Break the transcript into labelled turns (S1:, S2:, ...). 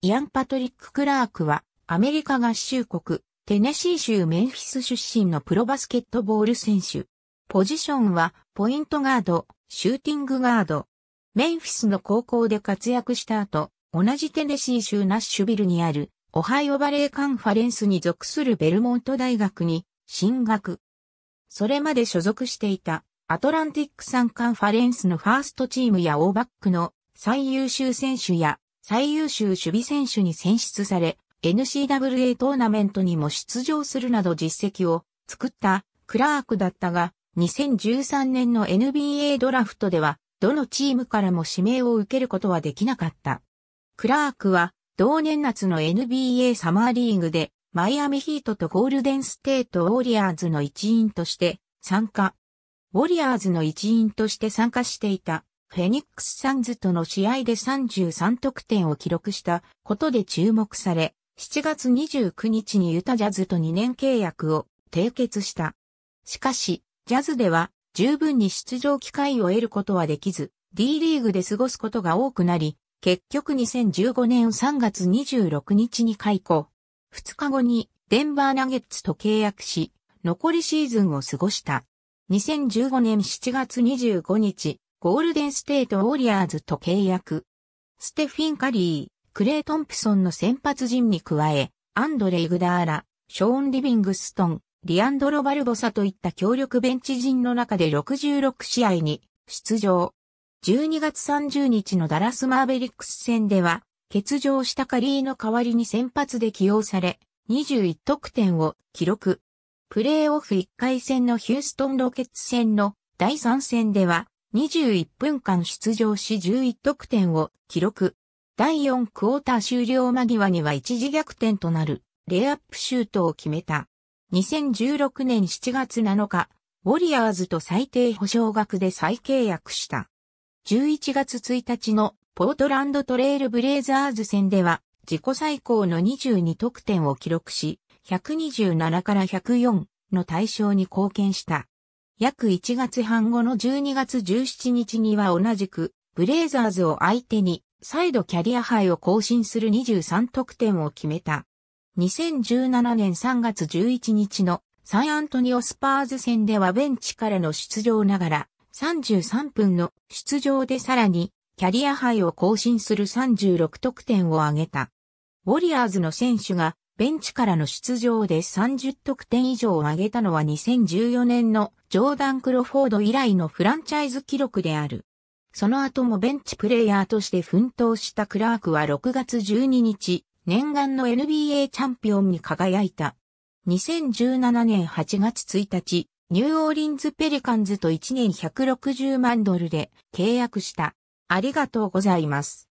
S1: イアン・パトリック・クラークは、アメリカ合衆国、テネシー州メンフィス出身のプロバスケットボール選手。ポジションは、ポイントガード、シューティングガード。メンフィスの高校で活躍した後、同じテネシー州ナッシュビルにある、オハイオバレーカンファレンスに属するベルモント大学に進学。それまで所属していたアトランティック産カンファレンスのファーストチームやオーバックの最優秀選手や最優秀守備選手に選出され、n c w a トーナメントにも出場するなど実績を作ったクラークだったが、2013年の NBA ドラフトでは、どのチームからも指名を受けることはできなかった。クラークは、同年夏の NBA サマーリーグで、マイアミヒートとゴールデンステートウォリアーズの一員として参加。ウォリアーズの一員として参加していたフェニックス・サンズとの試合で33得点を記録したことで注目され、7月29日にユタジャズと2年契約を締結した。しかし、ジャズでは十分に出場機会を得ることはできず、D リーグで過ごすことが多くなり、結局2015年3月26日に解雇。2日後にデンバーナゲッツと契約し、残りシーズンを過ごした。2015年7月25日、ゴールデンステートウォリアーズと契約。ステフィン・カリー、クレイ・トンプソンの先発陣に加え、アンドレイ・グダーラ、ショーン・リビングストン、リアンドロ・バルボサといった強力ベンチ陣の中で66試合に出場。12月30日のダラス・マーベリックス戦では、欠場したカリーの代わりに先発で起用され、21得点を記録。プレーオフ1回戦のヒューストン・ロケッツ戦の第3戦では、21分間出場し11得点を記録。第4クォーター終了間際には一時逆転となるレイアップシュートを決めた。2016年7月7日、ウォリアーズと最低保証額で再契約した。11月1日のポートランドトレイルブレイザーズ戦では自己最高の22得点を記録し、127から104の対象に貢献した。約1月半後の12月17日には同じく、ブレイザーズを相手に、再度キャリアハイを更新する23得点を決めた。2017年3月11日のサンアントニオスパーズ戦ではベンチからの出場ながら、33分の出場でさらに、キャリアハイを更新する36得点を挙げた。ウォリアーズの選手がベンチからの出場で30得点以上を挙げたのは2014年のジョーダン・クロフォード以来のフランチャイズ記録である。その後もベンチプレイヤーとして奮闘したクラークは6月12日、念願の NBA チャンピオンに輝いた。2017年8月1日、ニューオーリンズ・ペリカンズと1年160万ドルで契約した。ありがとうございます。